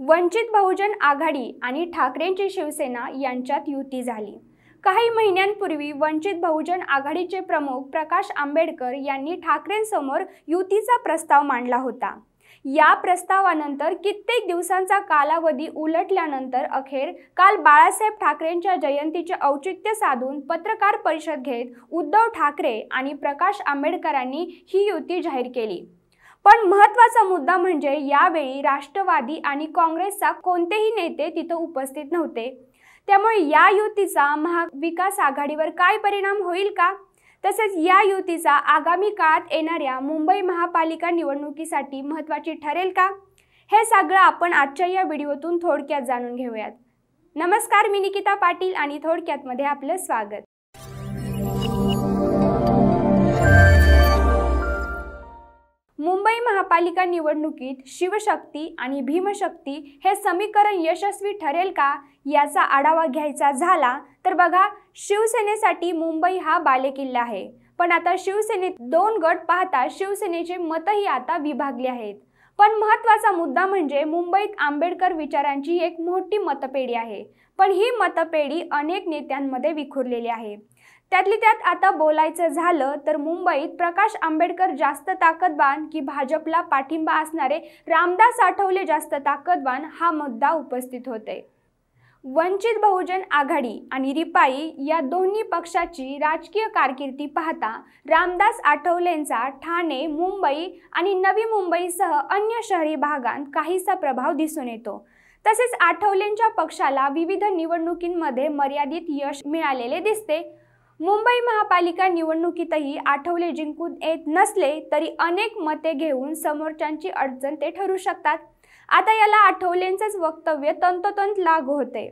वंचित बहुजन आघाडी आणि ठाकरेंची शिवसेना यांच्यात युती झाली काही महिन्यांपूर्वी वंचित बहुजन आघाडीचे प्रमुख प्रकाश आंबेडकर यांनी ठाकरेंसमोर युतीचा प्रस्ताव मांडला होता या प्रस्तावानंतर कित्येक दिवसांचा कालावधी उलटल्यानंतर अखेर काल बाळासाहेब ठाकरेंच्या जयंतीचे औचित्य साधून पत्रकार परिषद घेत उद्धव ठाकरे आणि प्रकाश आंबेडकरांनी ही युती जाहीर केली पण महत्वाचा मुद्दा म्हणजे यावेळी राष्ट्रवादी आणि काँग्रेसचा कोणतेही नेते तिथं उपस्थित नव्हते त्यामुळे या युतीचा महाविकास आघाडीवर काय परिणाम होईल का तसेच या युतीचा आगामी काळात येणाऱ्या मुंबई महापालिका निवडणुकीसाठी महत्त्वाची ठरेल का हे सगळं आपण आजच्या या व्हिडिओतून थोडक्यात जाणून घेऊयात नमस्कार मी निकिता पाटील आणि थोडक्यातमध्ये आपलं स्वागत पालिका निवडणुकीत शिवशक्ती आणि भीमशक्ती हे समीकरण यशस्वी ठरेल का याचा आढावा घ्यायचा झाला तर बघा शिवसेनेसाठी मुंबई हा बालेकिल्ला आहे पण आता शिवसेनेत दोन गट पाहता शिवसेनेचे मतही आता विभागले आहेत पण महत्त्वाचा मुद्दा म्हणजे मुंबईत आंबेडकर विचारांची एक मोठी मतपेढी आहे पण ही मतपेढी अनेक नेत्यांमध्ये विखुरलेली आहे त्यातली त्यात आता बोलायचं झालं तर मुंबईत प्रकाश आंबेडकर जास्त ताकदवान की भाजपला पाठिंबा असणारे रामदास आठवले जास्त ताकदवान हा मुद्दा उपस्थित होते वंचित बहुजन आघाडी आणि रिपाई या दोन्ही पक्षाची राजकीय कारकिर्दी पाहता रामदास आठवलेंचा ठाणे मुंबई आणि नवी मुंबईसह अन्य शहरी भागांत काहीसा प्रभाव दिसून येतो तसेच आठवलेंच्या पक्षाला विविध निवडणुकींमध्ये मर्यादित यश मिळालेले दिसते मुंबई महापालिका निवडणुकीतही आठवले जिंकून येत नसले तरी अनेक मते घेऊन समोरच्यांची अडचण ते ठरू शकतात आता याला आठवलेंचेच वक्तव्य तंतोतंत लागू होते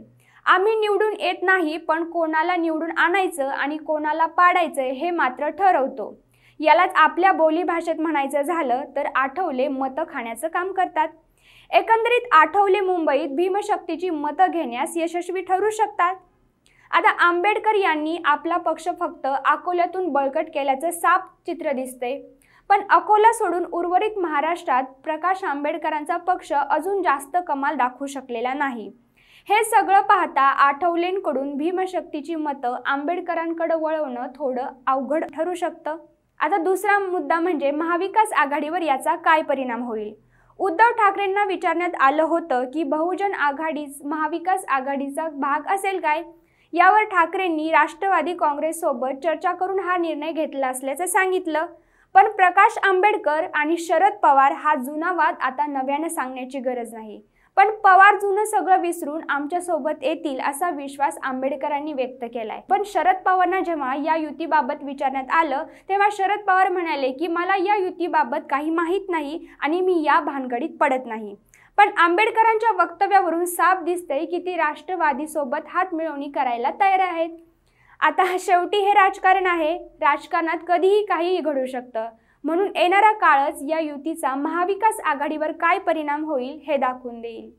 आम्ही निवडून येत नाही पण कोणाला निवडून आणायचं आणि कोणाला पाडायचं हे मात्र ठरवतो यालाच आपल्या बोली भाषेत म्हणायचं झालं तर आठवले मतं खाण्याचं काम करतात एकंदरीत आठवले मुंबईत भीमशक्तीची मतं घेण्यास यशस्वी ठरू शकतात आता आंबेडकर यांनी आपला पक्ष फक्त अकोल्यातून बळकट केल्याचं साप चित्र दिसते पण अकोला सोडून उर्वरित महाराष्ट्रात प्रकाश आंबेडकरांचा पक्ष अजून जास्त कमाल दाखवू शकलेला नाही हे सगळं पाहता आठवलेंकडून भीमशक्तीची मतं आंबेडकरांकडे वळवणं थोडं अवघड ठरू शकतं आता दुसरा मुद्दा म्हणजे महाविकास आघाडीवर याचा काय परिणाम होईल उद्धव ठाकरेंना विचारण्यात आलं होतं की बहुजन आघाडीच महाविकास आघाडीचा भाग असेल काय यावर ठाकरेंनी राष्ट्रवादी काँग्रेससोबत चर्चा करून हा निर्णय घेतला असल्याचं सांगितलं पण प्रकाश आंबेडकर आणि शरद पवार हा जुना वाद आता नव्यानं सांगण्याची गरज नाही पण पवार जुनं सगळं विसरून आमच्या सोबत येतील असा विश्वास आंबेडकरांनी व्यक्त केलाय पण शरद पवारना जेव्हा या युतीबाबत विचारण्यात आलं तेव्हा शरद पवार म्हणाले की मला या युतीबाबत काही माहीत नाही आणि मी या भानगडीत पडत नाही पण आंबेडकरांच्या वक्तव्यावरून साफ दिसतंय की ती राष्ट्रवादीसोबत हात मिळवणी करायला तयार आहेत आता शेवटी हे राजकारण आहे राजकारणात कधीही काहीही घडू शकतं म्हणून येणारा काळच या युतीचा महाविकास आघाडीवर काय परिणाम होईल हे दाखवून देईल